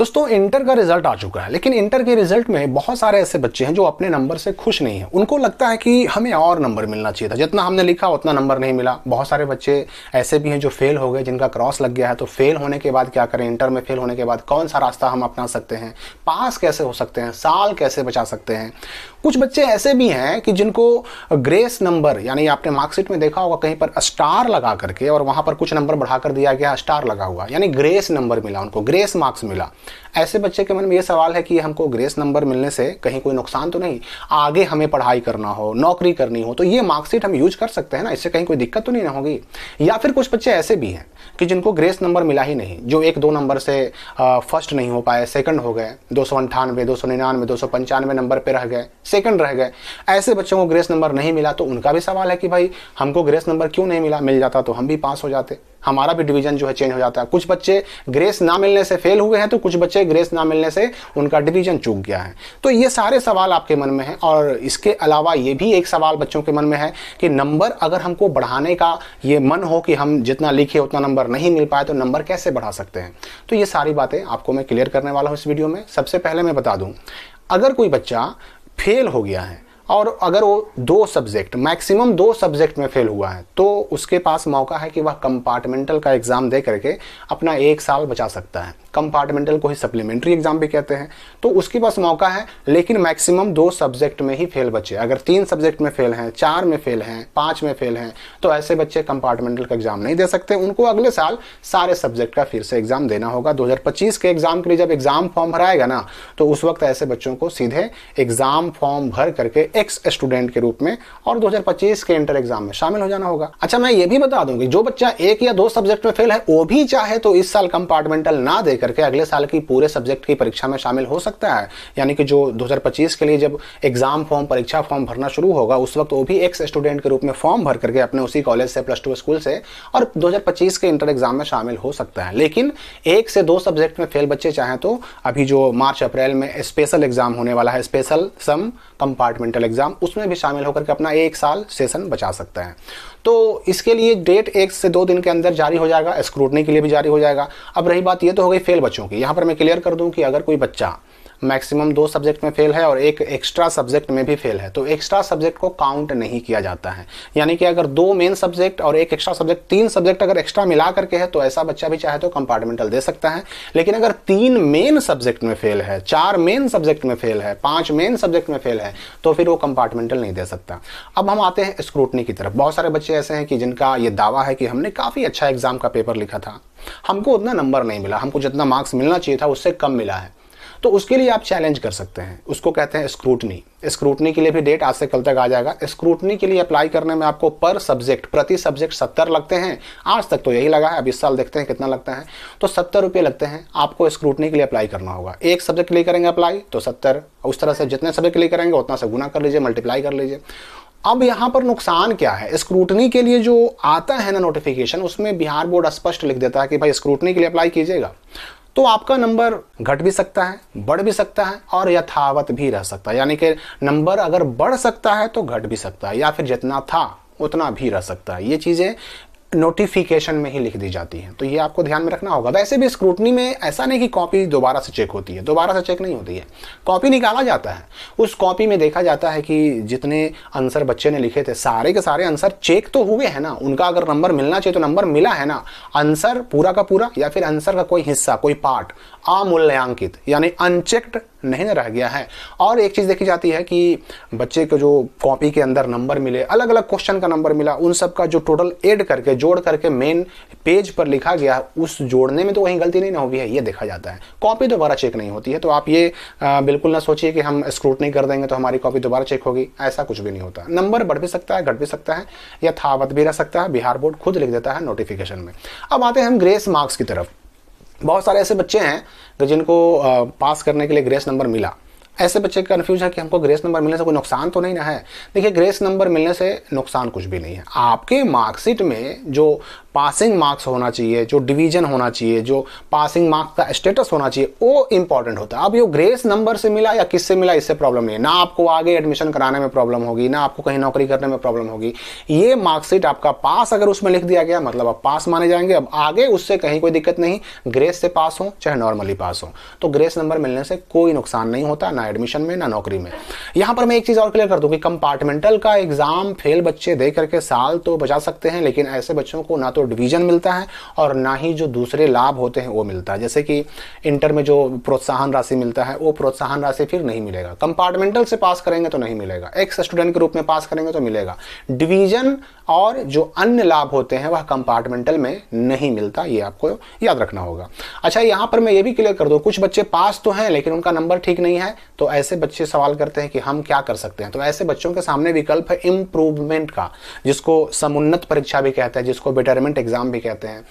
दोस्तों इंटर का रिजल्ट आ चुका है लेकिन इंटर के रिजल्ट में बहुत सारे ऐसे बच्चे हैं जो अपने नंबर से खुश नहीं है उनको लगता है कि हमें और नंबर मिलना चाहिए था जितना हमने लिखा उतना नंबर नहीं मिला बहुत सारे बच्चे ऐसे भी हैं जो फेल हो गए जिनका क्रॉस लग गया है तो फेल होने के बाद क्या करें इंटर में फेल होने के बाद कौन सा रास्ता हम अपना सकते हैं पास कैसे हो सकते हैं साल कैसे बचा सकते हैं कुछ बच्चे ऐसे भी हैं कि जिनको ग्रेस नंबर यानी आपने मार्कशीट में देखा होगा कहीं पर स्टार लगा करके और वहां पर कुछ नंबर बढ़ाकर दिया गया स्टार लगा हुआ यानी ग्रेस नंबर मिला उनको ग्रेस मार्क्स मिला ऐसे बच्चे के मन में ये सवाल है कि हमको ग्रेस नंबर मिलने से कहीं कोई नुकसान तो नहीं आगे हमें पढ़ाई करना हो नौकरी करनी हो तो ये मार्कशीट हम यूज कर सकते हैं ना इससे कहीं कोई दिक्कत तो नहीं ना होगी या फिर कुछ बच्चे ऐसे भी हैं कि जिनको ग्रेस नंबर मिला ही नहीं जो एक दो नंबर से फर्स्ट नहीं हो पाए सेकंड हो गए दो सौ अंठानवे दो सौ निन्यानवे दो सौ पंचानवे नंबर पर रह गए सेकंड रह गए ऐसे बच्चों को ग्रेस नंबर नहीं मिला तो उनका भी सवाल है कि भाई हमको ग्रेस नंबर क्यों नहीं मिला मिल जाता तो हम भी पास हो जाते हमारा भी डिवीजन जो है चेंज हो जाता है कुछ बच्चे ग्रेस ना मिलने से फेल हुए हैं तो कुछ बच्चे ग्रेस ना मिलने से उनका डिवीजन चूक गया है तो ये सारे सवाल आपके मन में है और इसके अलावा ये भी एक सवाल बच्चों के मन में है कि नंबर अगर हमको बढ़ाने का ये मन हो कि हम जितना लिखे उतना नंबर नहीं मिल पाए तो नंबर कैसे बढ़ा सकते हैं तो ये सारी बातें आपको मैं क्लियर करने वाला हूँ इस वीडियो में सबसे पहले मैं बता दूँ अगर कोई बच्चा फेल हो गया है और अगर वो दो सब्जेक्ट मैक्सिमम दो सब्जेक्ट में फेल हुआ है तो उसके पास मौका है कि वह कंपार्टमेंटल का एग्ज़ाम दे करके अपना एक साल बचा सकता है कंपार्टमेंटल को ही सप्लीमेंट्री एग्ज़ाम भी कहते हैं तो उसके पास मौका है लेकिन मैक्सिमम दो सब्जेक्ट में ही फेल बचे अगर तीन सब्जेक्ट में फेल हैं चार में फेल हैं पाँच में फेल हैं तो ऐसे बच्चे कंपार्टमेंटल का एग्ज़ाम नहीं दे सकते उनको अगले साल सारे सब्जेक्ट का फिर से एग्ज़ाम देना होगा दो के एग्ज़ाम के लिए जब एग्ज़ाम फॉर्म भराएगा ना तो उस वक्त ऐसे बच्चों को सीधे एग्ज़ाम फॉर्म भर करके एक्स स्टूडेंट के रूप में और 2025 के इंटर एग्जाम में शामिल हो जाना होगा अच्छा मैं ये भी बता दूंगी जो बच्चा एक या दो सब्जेक्ट में फेल है वो भी चाहे तो इस साल कंपार्टमेंटल ना दे करके अगले साल की पूरे सब्जेक्ट की परीक्षा में शामिल हो सकता है यानी कि जो दो के लिए जब एग्जाम फॉर्म परीक्षा फॉर्म भरना शुरू होगा उस वक्त वो भी एक्स स्टूडेंट के रूप में फॉर्म भर करके अपने उसी कॉलेज से प्लस टू स्कूल से और दो के इंटर एग्जाम में शामिल हो सकता है लेकिन एक से दो सब्जेक्ट में फेल बच्चे चाहें तो अभी जो मार्च अप्रैल में स्पेशल एग्जाम होने वाला है स्पेशल सम कंपार्टमेंटल एग्ज़ाम उसमें भी शामिल होकर के अपना एक साल सेशन बचा सकते हैं तो इसके लिए डेट एक से दो दिन के अंदर जारी हो जाएगा स्क्रूटनी के लिए भी जारी हो जाएगा अब रही बात ये तो हो गई फेल बच्चों की यहाँ पर मैं क्लियर कर दूँ कि अगर कोई बच्चा मैक्सिमम दो सब्जेक्ट में फेल है और एक एक्स्ट्रा सब्जेक्ट में भी फेल है तो एक्स्ट्रा सब्जेक्ट को काउंट नहीं किया जाता है यानी कि अगर दो मेन सब्जेक्ट और एक एक्स्ट्रा सब्जेक्ट तीन सब्जेक्ट अगर एक्स्ट्रा मिला करके है तो ऐसा बच्चा भी चाहे तो कंपार्टमेंटल दे सकता है लेकिन अगर तीन मेन सब्जेक्ट में फेल है चार मेन सब्जेक्ट में फेल है पांच मेन सब्जेक्ट में फेल है तो फिर वो कंपार्टमेंटल नहीं दे सकता अब हम आते हैं स्क्रूटनी की तरफ बहुत सारे बच्चे ऐसे हैं कि जिनका ये दावा है कि हमने काफ़ी अच्छा एग्जाम का पेपर लिखा था हमको उतना नंबर नहीं मिला हमको जितना मार्क्स मिलना चाहिए था उससे कम मिला है तो उसके लिए आप चैलेंज कर सकते हैं उसको कहते हैं स्क्रूटनी स्क्रूटनी के लिए भी डेट आज से कल तक आ जाएगा स्क्रूटनी के लिए अप्लाई करने में आपको पर सब्जेक्ट प्रति सब्जेक्ट सत्तर लगते हैं आज तक तो यही लगा है अब इस साल देखते हैं कितना लगता है तो सत्तर रुपये लगते हैं आपको स्क्रूटनी के लिए अप्लाई करना होगा एक सब्जेक्ट के लिए करेंगे अप्लाई तो सत्तर उस तरह से जितने सब्जेक्ट के लिए करेंगे उतना से गुना कर लीजिए मल्टीप्लाई कर लीजिए अब यहाँ पर नुकसान क्या है स्क्रूटनी के लिए जो आता है ना नोटिफिकेशन उसमें बिहार बोर्ड स्पष्ट लिख देता है कि भाई स्क्रूटनी के लिए अप्लाई कीजिएगा तो आपका नंबर घट भी सकता है बढ़ भी सकता है और यथावत भी रह सकता है यानी कि नंबर अगर बढ़ सकता है तो घट भी सकता है या फिर जितना था उतना भी रह सकता है ये चीज़ें नोटिफिकेशन में ही लिख दी जाती है तो ये आपको ध्यान में रखना होगा वैसे भी स्क्रूटनी में ऐसा नहीं कि कॉपी दोबारा से चेक होती है दोबारा से चेक नहीं होती है कॉपी निकाला जाता है उस कॉपी में देखा जाता है कि जितने आंसर बच्चे ने लिखे थे सारे के सारे आंसर चेक तो हुए हैं ना उनका अगर नंबर मिलना चाहिए तो नंबर मिला है ना आंसर पूरा का पूरा या फिर आंसर का कोई हिस्सा कोई पार्ट अमूल्यांकित यानी अनचेक्ड नहीं रह गया है और एक चीज़ देखी जाती है कि बच्चे को जो कॉपी के अंदर नंबर मिले अलग अलग क्वेश्चन का नंबर मिला उन सब का जो टोटल एड करके जोड़ करके मेन पेज पर लिखा गया उस जोड़ने में तो कहीं गलती नहीं ना होगी है ये देखा जाता है कॉपी दोबारा चेक नहीं होती है तो आप ये आ, बिल्कुल ना सोचिए कि हम स्क्रूटनी कर देंगे तो हमारी कॉपी दोबारा चेक होगी ऐसा कुछ भी नहीं होता नंबर बढ़ भी सकता है घट भी सकता है या थावत भी रह सकता है बिहार बोर्ड खुद लिख देता है नोटिफिकेशन में अब आते हैं हम ग्रेस मार्क्स की तरफ बहुत सारे ऐसे बच्चे हैं जिनको पास करने के लिए ग्रेस नंबर मिला ऐसे बच्चे कन्फ्यूज है कि हमको ग्रेस नंबर मिलने से कोई नुकसान तो नहीं ना है देखिए ग्रेस नंबर मिलने से नुकसान कुछ भी नहीं है आपके मार्कशीट में जो पासिंग मार्क्स होना चाहिए जो डिवीजन होना चाहिए जो पासिंग मार्क्स का स्टेटस होना चाहिए वो इंपॉर्टेंट होता है अब ये ग्रेस नंबर से मिला या किससे मिला इससे प्रॉब्लम नहीं है ना आपको आगे एडमिशन कराने में प्रॉब्लम होगी ना आपको कहीं नौकरी करने में प्रॉब्लम होगी ये मार्कशीट आपका पास अगर उसमें लिख दिया गया मतलब आप पास माने जाएंगे अब आगे उससे कहीं कोई दिक्कत नहीं ग्रेस से पास हो चाहे नॉर्मली पास हो तो ग्रेस नंबर मिलने से कोई नुकसान नहीं होता ना एडमिशन में ना नौकरी में यहां पर मैं एक चीज़ और क्लियर कर दूँ कि कंपार्टमेंटल का एग्ज़ाम फेल बच्चे दे करके साल तो बचा सकते हैं लेकिन ऐसे बच्चों को ना तो डिवीजन मिलता है और ना ही जो दूसरे लाभ होते हैं वो मिलता है जैसे कि इंटर में जो प्रोत्साहन राशि मिलता है वो प्रोत्साहन राशि फिर नहीं मिलेगा कंपार्टमेंटल से पास करेंगे तो नहीं मिलेगा एक्स स्टूडेंट के रूप में पास करेंगे तो मिलेगा डिवीजन और जो अन्य लाभ होते हैं वह कंपार्टमेंटल में नहीं मिलता ये आपको याद रखना होगा अच्छा यहां पर मैं ये भी क्लियर कर दूँ कुछ बच्चे पास तो हैं लेकिन उनका नंबर ठीक नहीं है तो ऐसे बच्चे सवाल करते हैं कि हम क्या कर सकते हैं तो ऐसे बच्चों के सामने विकल्प है इम्प्रूवमेंट का जिसको समुन्नत परीक्षा भी कहते हैं जिसको बेटरमेंट एग्जाम भी कहते हैं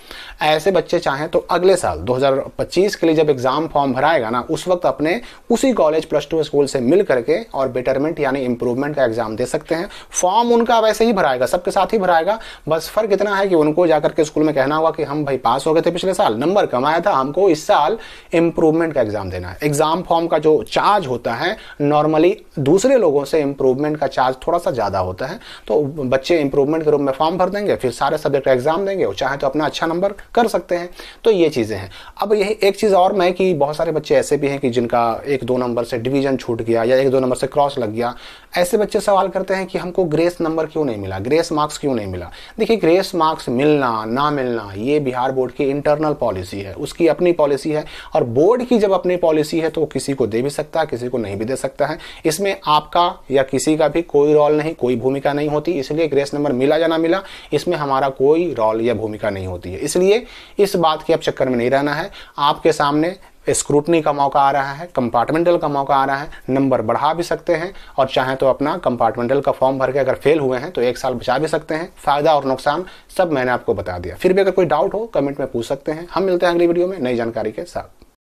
ऐसे बच्चे चाहें तो अगले साल 2025 के लिए जब एग्जाम फॉर्म भराएगा ना उस वक्त अपने उसी कॉलेज प्लस टू स्कूल से मिल करके और बेटरमेंट यानी इंप्रूवमेंट का एग्जाम दे सकते हैं फॉर्म उनका वैसे ही भराएगा सबके साथ ही भराएगा बस फर्क इतना है कि उनको जाकर के स्कूल में कहना होगा कि हम भाई पास हो गए थे पिछले साल नंबर कमाया था हमको इस साल इंप्रूवमेंट का एग्जाम देना है एग्जाम फॉर्म का जो चार्ज होता होता है नॉर्मली दूसरे लोगों से इम्प्रूवमेंट का चार्ज थोड़ा सा ज़्यादा होता है तो बच्चे इंप्रूवमेंट के रूप में फॉर्म भर देंगे फिर सारे सब्जेक्ट एग्जाम देंगे और चाहे तो अपना अच्छा नंबर कर सकते हैं तो ये चीज़ें हैं अब यही एक चीज़ और मैं कि बहुत सारे बच्चे ऐसे भी हैं कि जिनका एक दो नंबर से डिवीजन छूट गया या एक दो नंबर से क्रॉस लग गया ऐसे बच्चे सवाल करते हैं कि हमको ग्रेस नंबर क्यों नहीं मिला ग्रेस मार्क्स क्यों नहीं मिला देखिए ग्रेस मार्क्स मिलना ना मिलना ये बिहार बोर्ड की इंटरनल पॉलिसी है उसकी अपनी पॉलिसी है और बोर्ड की जब अपनी पॉलिसी है तो किसी को दे भी सकता है किसी को नहीं भी दे सकता है इसमें आपका या किसी का भी कोई रोल नहीं कोई भूमिका नहीं होती इसलिए ग्रेस नंबर मिला या ना मिला इसमें हमारा कोई रोल या भूमिका नहीं होती है इसलिए इस बात के अब चक्कर में नहीं रहना है आपके सामने स्क्रूटनी का मौका आ रहा है कंपार्टमेंटल का मौका आ रहा है नंबर बढ़ा भी सकते हैं और चाहे तो अपना कंपार्टमेंटल का फॉर्म भर के अगर फेल हुए हैं तो एक साल बचा भी सकते हैं फायदा और नुकसान सब मैंने आपको बता दिया फिर भी अगर कोई डाउट हो कमेंट में पूछ सकते हैं हम मिलते हैं अगली वीडियो में नई जानकारी के साथ